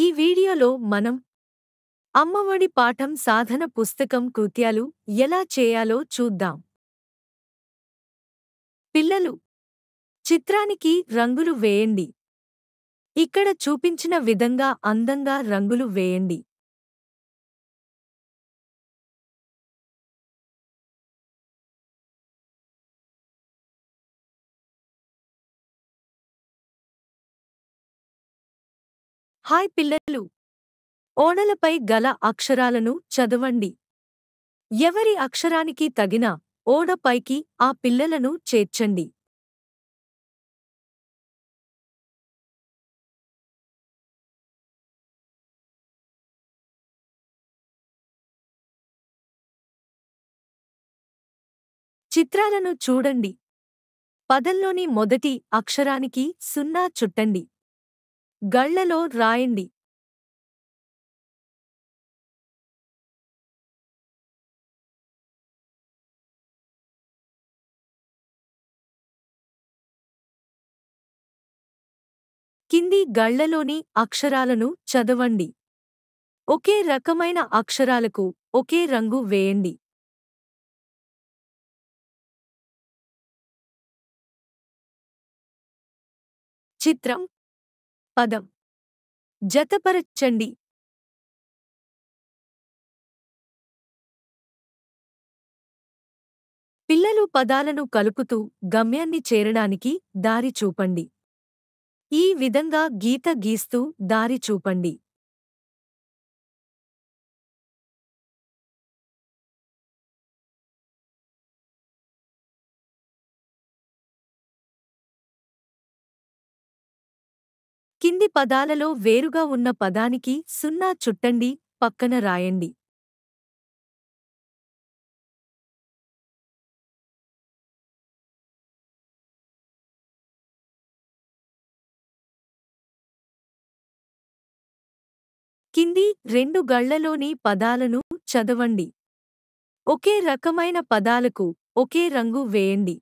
ఈ వీడియోలో మనం అమ్మఒడి పాఠం సాధన పుస్తకం కృత్యాలు ఎలా చేయాలో చూద్దాం పిల్లలు చిత్రానికి రంగులు వేయండి ఇక్కడ చూపించిన విధంగా అందంగా రంగులు వేయండి హాయ్ పిల్లలు ఓణలపై గల అక్షరాలను చదవండి ఎవరి అక్షరానికి తగిన ఓడపైకి ఆ పిల్లలను చేర్చండి చిత్రాలను చూడండి పదంలోని మొదటి అక్షరానికి సున్నా చుట్టండి గళ్లలో రాయండి కింది గళ్లలోని అక్షరాలను చదవండి ఒకే రకమైన అక్షరాలకు ఒకే రంగు వేయండి చిత్రం పదం జతపరచండి పిల్లలు పదాలను కలుపుతూ గమ్యాన్ని చేరడానికి దారి చూపండి ఈ విధంగా గీత గీస్తూ దారి చూపండి కింది పదాలలో వేరుగా ఉన్న పదానికి సున్నా చుట్టండి పక్కన రాయండి కింది రెండు గళ్లలోని పదాలను చదవండి ఒకే రకమైన పదాలకు ఒకే రంగు వేయండి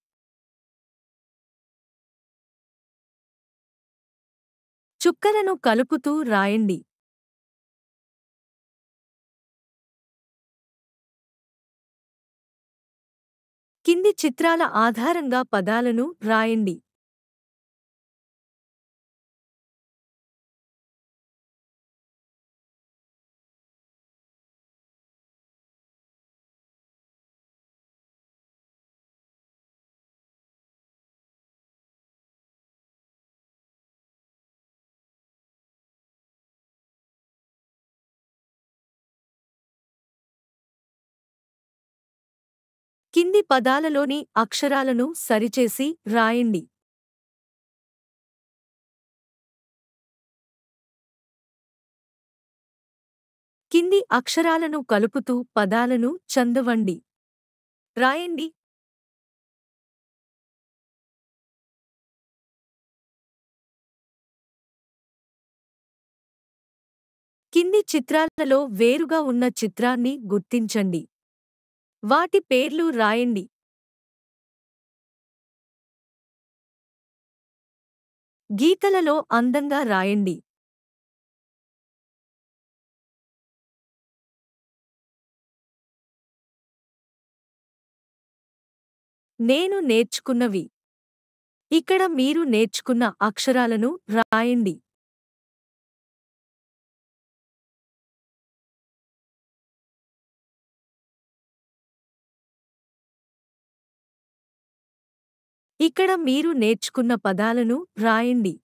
చుక్కలను కలుపుతూ రాయండి కింది చిత్రాల ఆధారంగా పదాలను రాయండి కింది పదాలలోని అక్షరాలను సరిచేసి రాయండి కింది అక్షరాలను కలుపుతూ పదాలను చందవండి రాయండి కింది చిత్రాలలో వేరుగా ఉన్న చిత్రాన్ని గుర్తించండి వాటి పేర్లు రాయండి గీతలలో అందంగా రాయండి నేను నేర్చుకున్నవి ఇక్కడ మీరు నేర్చుకున్న అక్షరాలను రాయండి ఇక్కడ మీరు నేర్చుకున్న పదాలను రాయండి